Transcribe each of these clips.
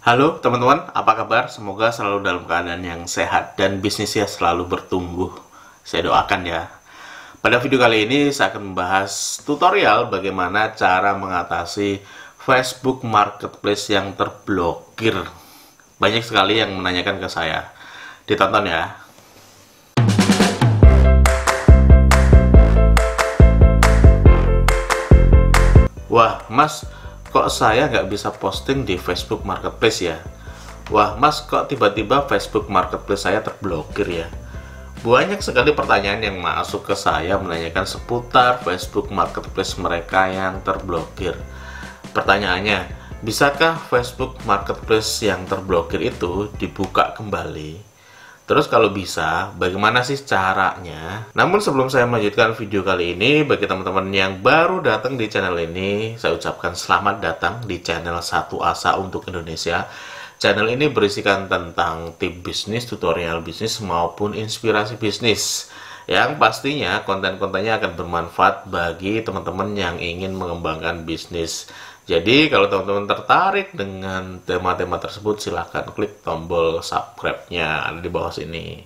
Halo teman-teman, apa kabar? Semoga selalu dalam keadaan yang sehat dan bisnisnya selalu bertumbuh. Saya doakan ya. Pada video kali ini saya akan membahas tutorial bagaimana cara mengatasi Facebook Marketplace yang terblokir. Banyak sekali yang menanyakan ke saya. Ditonton ya. Wah, Mas, kok saya nggak bisa posting di Facebook Marketplace ya? Wah mas kok tiba-tiba Facebook Marketplace saya terblokir ya? Banyak sekali pertanyaan yang masuk ke saya menanyakan seputar Facebook Marketplace mereka yang terblokir. Pertanyaannya, bisakah Facebook Marketplace yang terblokir itu dibuka kembali? Terus kalau bisa, bagaimana sih caranya? Namun sebelum saya melanjutkan video kali ini, bagi teman-teman yang baru datang di channel ini, saya ucapkan selamat datang di channel Satu Asa untuk Indonesia. Channel ini berisikan tentang tip bisnis, tutorial bisnis, maupun inspirasi bisnis yang pastinya konten-kontennya akan bermanfaat bagi teman-teman yang ingin mengembangkan bisnis jadi kalau teman-teman tertarik dengan tema-tema tersebut silahkan klik tombol subscribe-nya di bawah sini.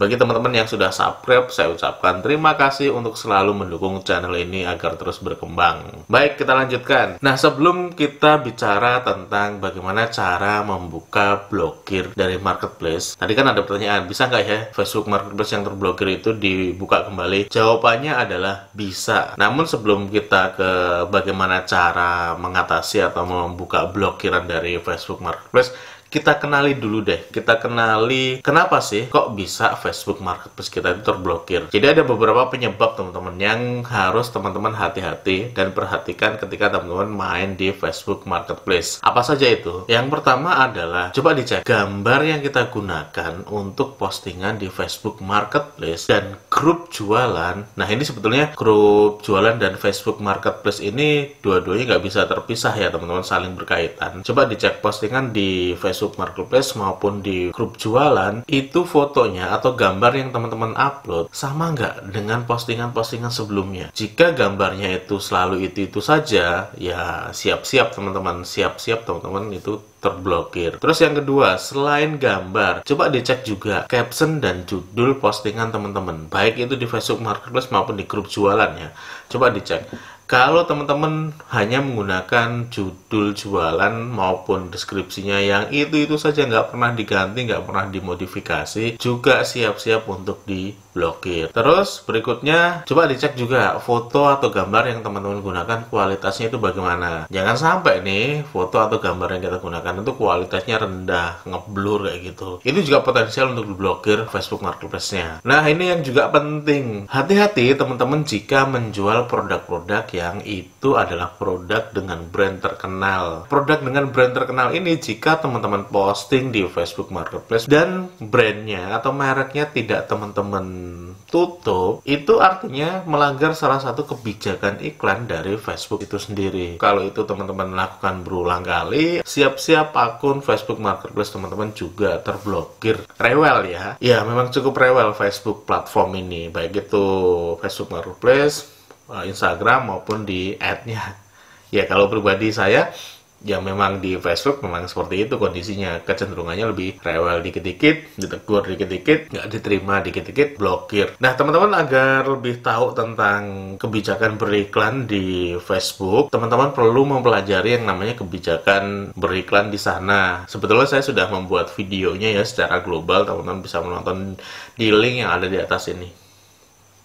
Bagi teman-teman yang sudah subscribe, saya ucapkan terima kasih untuk selalu mendukung channel ini agar terus berkembang. Baik, kita lanjutkan. Nah, sebelum kita bicara tentang bagaimana cara membuka blokir dari marketplace, tadi kan ada pertanyaan, bisa nggak ya Facebook Marketplace yang terblokir itu dibuka kembali? Jawabannya adalah bisa. Namun sebelum kita ke bagaimana cara mengatasi atau membuka blokiran dari Facebook Marketplace, kita kenali dulu deh. Kita kenali kenapa sih kok bisa Facebook Facebook Marketplace kita itu terblokir. Jadi ada beberapa penyebab teman-teman yang harus teman-teman hati-hati dan perhatikan ketika teman-teman main di Facebook Marketplace. Apa saja itu? Yang pertama adalah coba dicek gambar yang kita gunakan untuk postingan di Facebook Marketplace dan grup jualan. Nah ini sebetulnya grup jualan dan Facebook Marketplace ini dua-duanya nggak bisa terpisah ya teman-teman saling berkaitan. Coba dicek postingan di Facebook Marketplace maupun di grup jualan itu fotonya atau gambar yang teman-teman upload sama nggak dengan postingan-postingan sebelumnya? Jika gambarnya itu selalu itu-itu saja, ya siap-siap teman-teman, siap-siap teman-teman itu terblokir. Terus yang kedua, selain gambar, coba dicek juga caption dan judul postingan teman-teman, baik itu di Facebook Marketplace maupun di grup jualan ya. Coba dicek kalau teman-teman hanya menggunakan judul jualan maupun deskripsinya yang itu-itu saja nggak pernah diganti, nggak pernah dimodifikasi, juga siap-siap untuk diblokir. Terus berikutnya, coba dicek juga foto atau gambar yang teman-teman gunakan kualitasnya itu bagaimana. Jangan sampai nih foto atau gambar yang kita gunakan itu kualitasnya rendah, ngeblur kayak gitu. Itu juga potensial untuk diblokir Facebook Marketplace-nya. Nah ini yang juga penting. Hati-hati teman-teman jika menjual produk-produk yang yang itu adalah produk dengan brand terkenal. Produk dengan brand terkenal ini jika teman-teman posting di Facebook Marketplace dan brandnya atau mereknya tidak teman-teman tutup, itu artinya melanggar salah satu kebijakan iklan dari Facebook itu sendiri. Kalau itu teman-teman lakukan berulang kali, siap-siap akun Facebook Marketplace teman-teman juga terblokir. Rewel ya. Ya, memang cukup rewel Facebook platform ini, baik itu Facebook Marketplace Eh, Instagram maupun di ad-nya. Ya kalau pribadi saya ya memang di Facebook memang seperti itu kondisinya kecenderungannya lebih rewel dikit-dikit ditegur dikit-dikit nggak diterima dikit-dikit blokir nah teman-teman agar lebih tahu tentang kebijakan beriklan di Facebook teman-teman perlu mempelajari yang namanya kebijakan beriklan di sana sebetulnya saya sudah membuat videonya ya secara global teman-teman bisa menonton di link yang ada di atas ini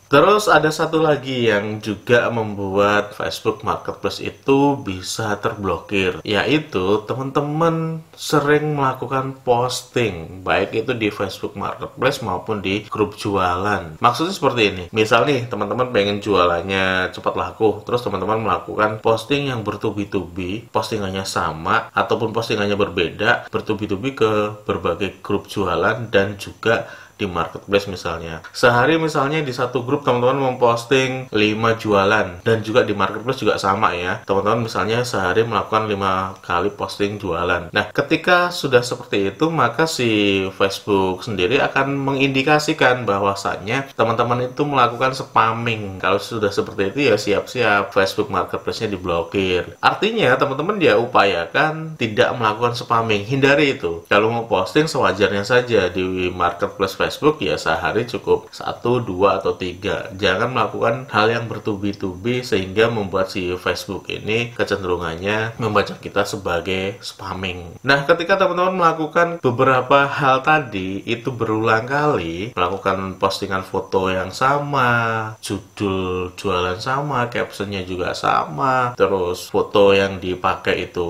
Terus ada satu lagi yang juga membuat Facebook Marketplace itu bisa terblokir, yaitu teman-teman sering melakukan posting, baik itu di Facebook Marketplace maupun di grup jualan. Maksudnya seperti ini, misal nih teman-teman pengen jualannya cepat laku, terus teman-teman melakukan posting yang bertubi-tubi, postingannya sama, ataupun postingannya berbeda, bertubi-tubi ke berbagai grup jualan dan juga di marketplace misalnya. Sehari misalnya di satu grup teman-teman memposting 5 jualan dan juga di marketplace juga sama ya. Teman-teman misalnya sehari melakukan 5 kali posting jualan. Nah, ketika sudah seperti itu maka si Facebook sendiri akan mengindikasikan bahwasannya teman-teman itu melakukan spamming. Kalau sudah seperti itu ya siap-siap Facebook marketplace-nya diblokir. Artinya teman-teman ya upayakan tidak melakukan spamming, hindari itu. Kalau mau posting sewajarnya saja di marketplace Facebook ya sehari cukup satu, dua atau tiga. Jangan melakukan hal yang bertubi-tubi sehingga membuat si Facebook ini kecenderungannya membaca kita sebagai spamming. Nah, ketika teman-teman melakukan beberapa hal tadi itu berulang kali, melakukan postingan foto yang sama, judul jualan sama, captionnya juga sama, terus foto yang dipakai itu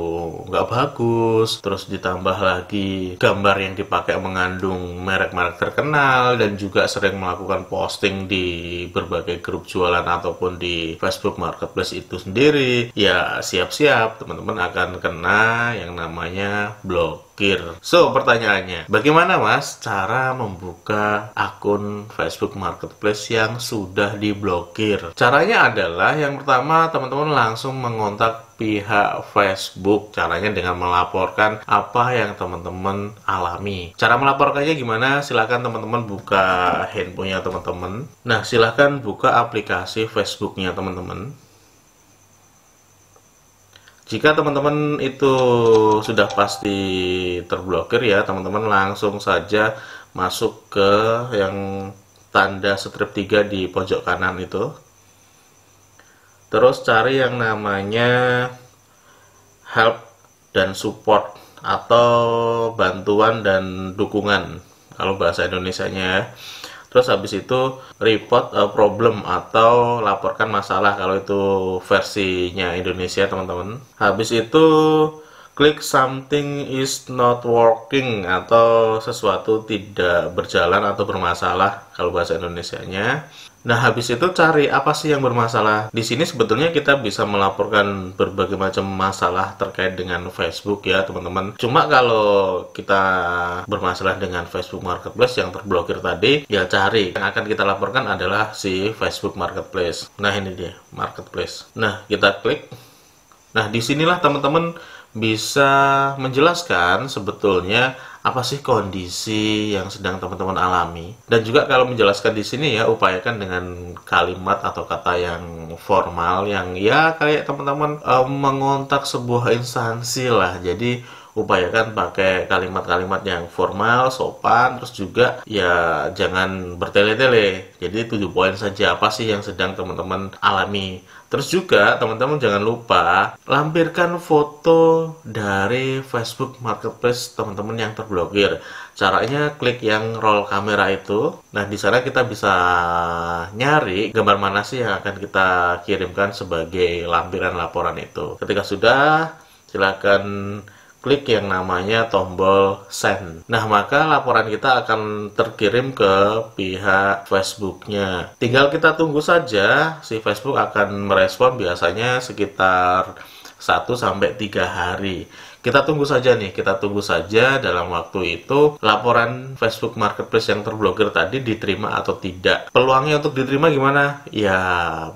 nggak bagus, terus ditambah lagi gambar yang dipakai mengandung merek-merek terkenal terkenal dan juga sering melakukan posting di berbagai grup jualan ataupun di Facebook Marketplace itu sendiri, ya siap-siap teman-teman akan kena yang namanya blog blokir. So, pertanyaannya, bagaimana Mas cara membuka akun Facebook Marketplace yang sudah diblokir? Caranya adalah yang pertama teman-teman langsung mengontak pihak Facebook caranya dengan melaporkan apa yang teman-teman alami cara melaporkannya gimana silahkan teman-teman buka handphonenya teman-teman nah silahkan buka aplikasi Facebooknya teman-teman jika teman-teman itu sudah pasti terblokir ya, teman-teman langsung saja masuk ke yang tanda strip 3 di pojok kanan itu. Terus cari yang namanya help dan support atau bantuan dan dukungan kalau bahasa Indonesianya ya terus habis itu report uh, problem atau laporkan masalah kalau itu versinya Indonesia teman-teman habis itu klik something is not working atau sesuatu tidak berjalan atau bermasalah kalau bahasa Indonesianya Nah, habis itu cari apa sih yang bermasalah. Di sini sebetulnya kita bisa melaporkan berbagai macam masalah terkait dengan Facebook ya, teman-teman. Cuma kalau kita bermasalah dengan Facebook Marketplace yang terblokir tadi, ya cari. Yang akan kita laporkan adalah si Facebook Marketplace. Nah, ini dia, Marketplace. Nah, kita klik. Nah, disinilah teman-teman bisa menjelaskan sebetulnya apa sih kondisi yang sedang teman-teman alami dan juga kalau menjelaskan di sini ya upayakan dengan kalimat atau kata yang formal yang ya kayak teman-teman e, mengontak sebuah instansi lah jadi upayakan pakai kalimat-kalimat yang formal, sopan, terus juga ya jangan bertele-tele. Jadi tujuh poin saja apa sih yang sedang teman-teman alami. Terus juga teman-teman jangan lupa lampirkan foto dari Facebook Marketplace teman-teman yang terblokir. Caranya klik yang roll kamera itu. Nah, di sana kita bisa nyari gambar mana sih yang akan kita kirimkan sebagai lampiran laporan itu. Ketika sudah, silakan klik yang namanya tombol send. Nah, maka laporan kita akan terkirim ke pihak Facebooknya. Tinggal kita tunggu saja, si Facebook akan merespon biasanya sekitar 1 sampai 3 hari. Kita tunggu saja nih, kita tunggu saja dalam waktu itu laporan Facebook Marketplace yang terblokir tadi diterima atau tidak. Peluangnya untuk diterima gimana? Ya,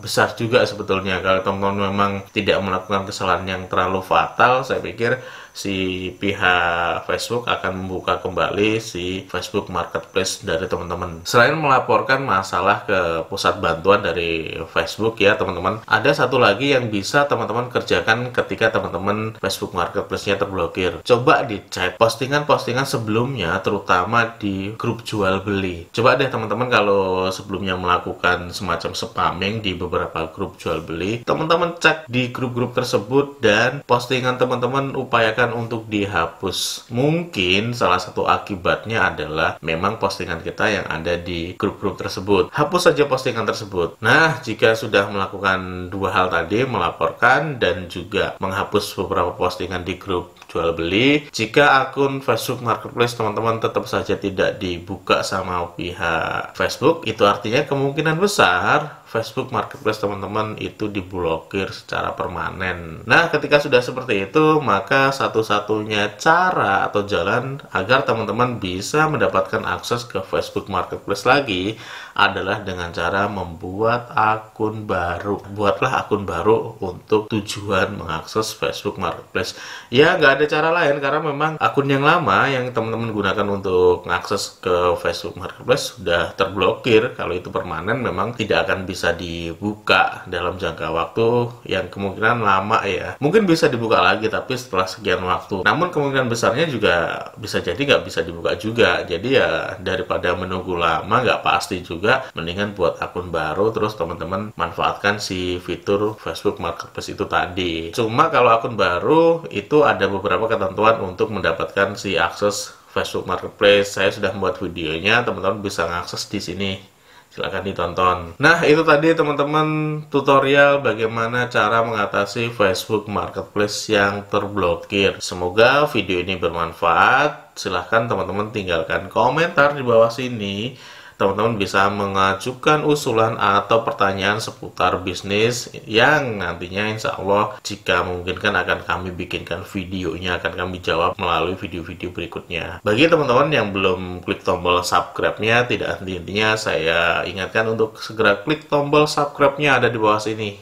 besar juga sebetulnya. Kalau teman-teman memang tidak melakukan kesalahan yang terlalu fatal, saya pikir si pihak Facebook akan membuka kembali si Facebook Marketplace dari teman-teman. Selain melaporkan masalah ke pusat bantuan dari Facebook ya teman-teman, ada satu lagi yang bisa teman-teman kerjakan ketika teman-teman Facebook Marketplace-nya terblokir. Coba dicek postingan-postingan sebelumnya terutama di grup jual beli. Coba deh teman-teman kalau sebelumnya melakukan semacam spamming di beberapa grup jual beli, teman-teman cek di grup-grup tersebut dan postingan teman-teman upayakan diupayakan untuk dihapus. Mungkin salah satu akibatnya adalah memang postingan kita yang ada di grup-grup tersebut. Hapus saja postingan tersebut. Nah, jika sudah melakukan dua hal tadi, melaporkan dan juga menghapus beberapa postingan di grup jual beli, jika akun Facebook Marketplace teman-teman tetap saja tidak dibuka sama pihak Facebook, itu artinya kemungkinan besar Facebook Marketplace teman-teman itu diblokir secara permanen. Nah, ketika sudah seperti itu, maka satu-satunya cara atau jalan agar teman-teman bisa mendapatkan akses ke Facebook Marketplace lagi adalah dengan cara membuat akun baru. Buatlah akun baru untuk tujuan mengakses Facebook Marketplace. Ya, nggak ada cara lain karena memang akun yang lama yang teman-teman gunakan untuk mengakses ke Facebook Marketplace sudah terblokir. Kalau itu permanen memang tidak akan bisa bisa dibuka dalam jangka waktu yang kemungkinan lama ya. Mungkin bisa dibuka lagi tapi setelah sekian waktu. Namun kemungkinan besarnya juga bisa jadi nggak bisa dibuka juga. Jadi ya daripada menunggu lama nggak pasti juga, mendingan buat akun baru terus teman-teman manfaatkan si fitur Facebook Marketplace itu tadi. Cuma kalau akun baru itu ada beberapa ketentuan untuk mendapatkan si akses Facebook Marketplace. Saya sudah membuat videonya, teman-teman bisa mengakses di sini silahkan ditonton. Nah, itu tadi teman-teman tutorial bagaimana cara mengatasi Facebook Marketplace yang terblokir. Semoga video ini bermanfaat. Silahkan teman-teman tinggalkan komentar di bawah sini teman-teman bisa mengajukan usulan atau pertanyaan seputar bisnis yang nantinya insya Allah jika memungkinkan akan kami bikinkan videonya akan kami jawab melalui video-video berikutnya bagi teman-teman yang belum klik tombol subscribe-nya tidak henti-hentinya saya ingatkan untuk segera klik tombol subscribe-nya ada di bawah sini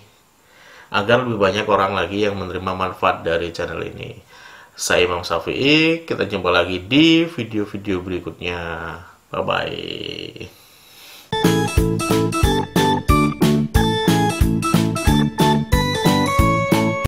agar lebih banyak orang lagi yang menerima manfaat dari channel ini. Saya Imam Safi'i, kita jumpa lagi di video-video berikutnya. Bye-bye.